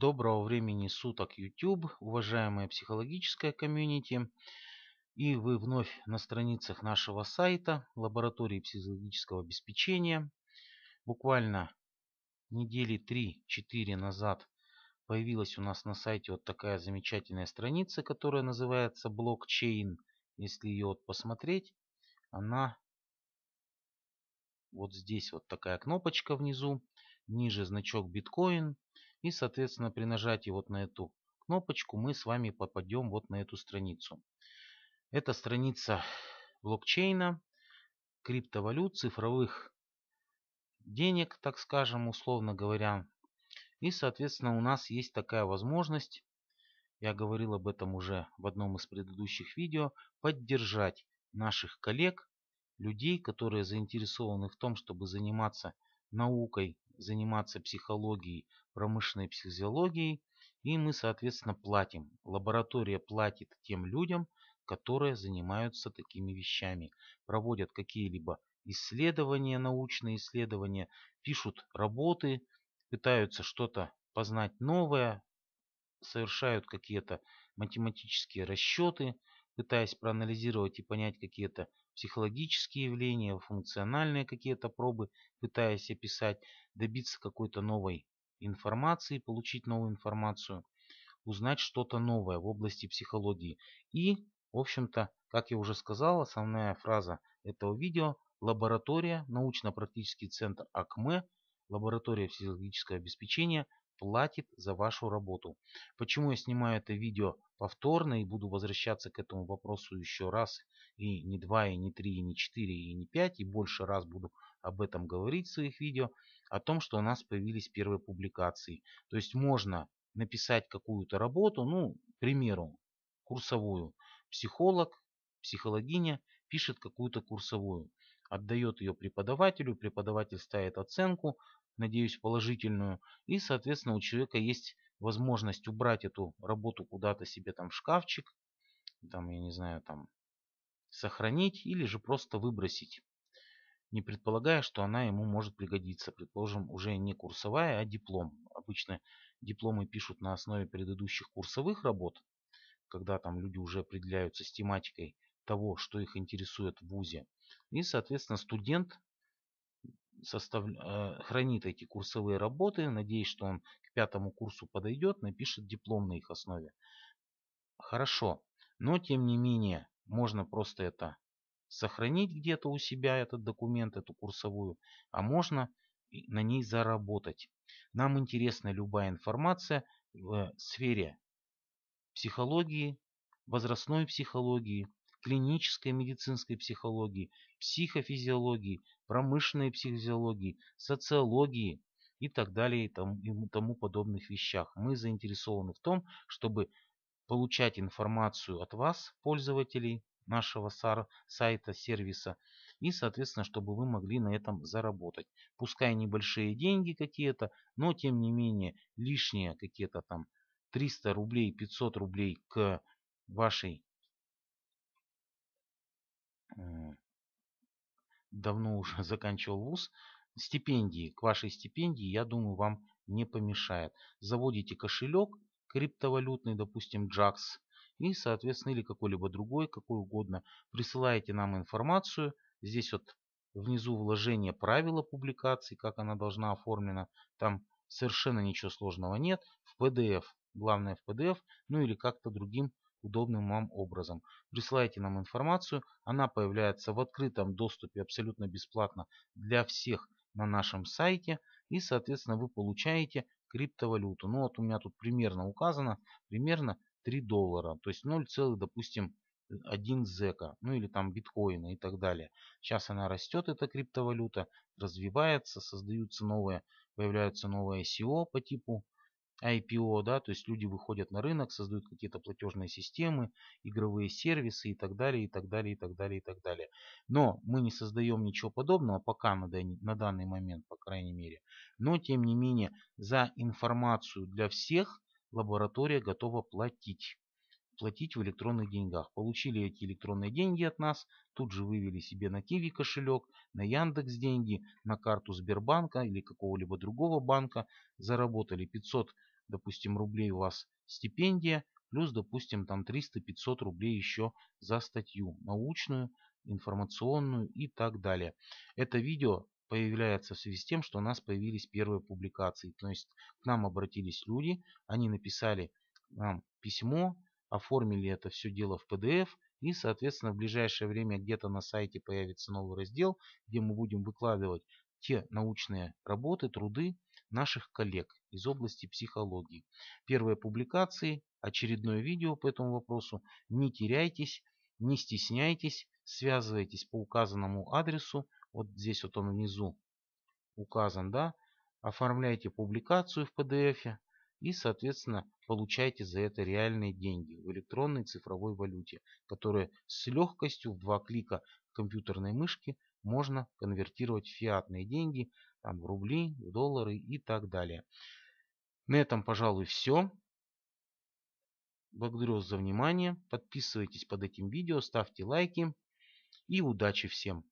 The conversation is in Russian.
Доброго времени суток, YouTube, уважаемая психологическая комьюнити. И вы вновь на страницах нашего сайта лаборатории психологического обеспечения. Буквально недели 3-4 назад появилась у нас на сайте вот такая замечательная страница, которая называется блокчейн. Если ее вот посмотреть, она вот здесь вот такая кнопочка внизу, ниже значок биткоин, и, соответственно, при нажатии вот на эту кнопочку мы с вами попадем вот на эту страницу. Это страница блокчейна, криптовалют, цифровых денег, так скажем, условно говоря. И, соответственно, у нас есть такая возможность, я говорил об этом уже в одном из предыдущих видео, поддержать наших коллег, людей, которые заинтересованы в том, чтобы заниматься наукой заниматься психологией, промышленной психологией, и мы, соответственно, платим. Лаборатория платит тем людям, которые занимаются такими вещами, проводят какие-либо исследования, научные исследования, пишут работы, пытаются что-то познать новое, совершают какие-то математические расчеты, пытаясь проанализировать и понять какие-то психологические явления, функциональные какие-то пробы, пытаясь описать, добиться какой-то новой информации, получить новую информацию, узнать что-то новое в области психологии. И, в общем-то, как я уже сказал, основная фраза этого видео – лаборатория, научно-практический центр АКМЭ, лаборатория психологического обеспечения платит за вашу работу. Почему я снимаю это видео повторно и буду возвращаться к этому вопросу еще раз, и не два, и не три, и не четыре, и не пять, и больше раз буду об этом говорить в своих видео, о том, что у нас появились первые публикации. То есть можно написать какую-то работу, ну, к примеру, курсовую. Психолог, психологиня пишет какую-то курсовую отдает ее преподавателю, преподаватель ставит оценку, надеюсь, положительную, и, соответственно, у человека есть возможность убрать эту работу куда-то себе там в шкафчик, там, я не знаю, там сохранить или же просто выбросить, не предполагая, что она ему может пригодиться. Предположим, уже не курсовая, а диплом. Обычно дипломы пишут на основе предыдущих курсовых работ, когда там люди уже определяются с тематикой того, что их интересует в ВУЗе. И, соответственно, студент состав... Э, хранит эти курсовые работы. Надеюсь, что он к пятому курсу подойдет, напишет диплом на их основе. Хорошо, но тем не менее можно просто это сохранить где-то у себя, этот документ, эту курсовую, а можно на ней заработать. Нам интересна любая информация в сфере психологии, возрастной психологии, клинической медицинской психологии, психофизиологии, промышленной психофизиологии, социологии и так далее и тому, и тому подобных вещах. Мы заинтересованы в том, чтобы получать информацию от вас, пользователей нашего сайта, сервиса, и, соответственно, чтобы вы могли на этом заработать. Пускай небольшие деньги какие-то, но, тем не менее, лишние какие-то там 300 рублей, 500 рублей к вашей Э, давно уже заканчивал вуз, стипендии, к вашей стипендии, я думаю, вам не помешает. Заводите кошелек криптовалютный, допустим, JAX, и, соответственно, или какой-либо другой, какой угодно. Присылаете нам информацию. Здесь вот внизу вложение правила публикации, как она должна оформлена. Там совершенно ничего сложного нет. В PDF, главное в PDF, ну или как-то другим удобным вам образом. Присылайте нам информацию, она появляется в открытом доступе абсолютно бесплатно для всех на нашем сайте. И, соответственно, вы получаете криптовалюту. Ну вот у меня тут примерно указано, примерно 3 доллара, то есть 0, допустим, 1 зека, ну или там биткоина и так далее. Сейчас она растет, эта криптовалюта, развивается, создаются новые, появляются новые ICO e по типу IPO, да, то есть люди выходят на рынок, создают какие-то платежные системы, игровые сервисы и так далее, и так далее, и так далее, и так далее. Но мы не создаем ничего подобного пока на данный, на данный момент, по крайней мере. Но тем не менее за информацию для всех лаборатория готова платить платить в электронных деньгах. Получили эти электронные деньги от нас, тут же вывели себе на Киви кошелек, на Яндекс деньги, на карту Сбербанка или какого-либо другого банка, заработали 500, допустим, рублей у вас стипендия, плюс, допустим, там 300-500 рублей еще за статью научную, информационную и так далее. Это видео появляется в связи с тем, что у нас появились первые публикации. То есть к нам обратились люди, они написали нам письмо, оформили это все дело в PDF и, соответственно, в ближайшее время где-то на сайте появится новый раздел, где мы будем выкладывать те научные работы, труды наших коллег из области психологии. Первые публикации, очередное видео по этому вопросу. Не теряйтесь, не стесняйтесь, связывайтесь по указанному адресу. Вот здесь вот он внизу указан, да. Оформляйте публикацию в PDF и, соответственно, получаете за это реальные деньги в электронной цифровой валюте, которые с легкостью в два клика компьютерной мышки можно конвертировать в фиатные деньги, там, в рубли, в доллары и так далее. На этом, пожалуй, все. Благодарю вас за внимание. Подписывайтесь под этим видео, ставьте лайки и удачи всем!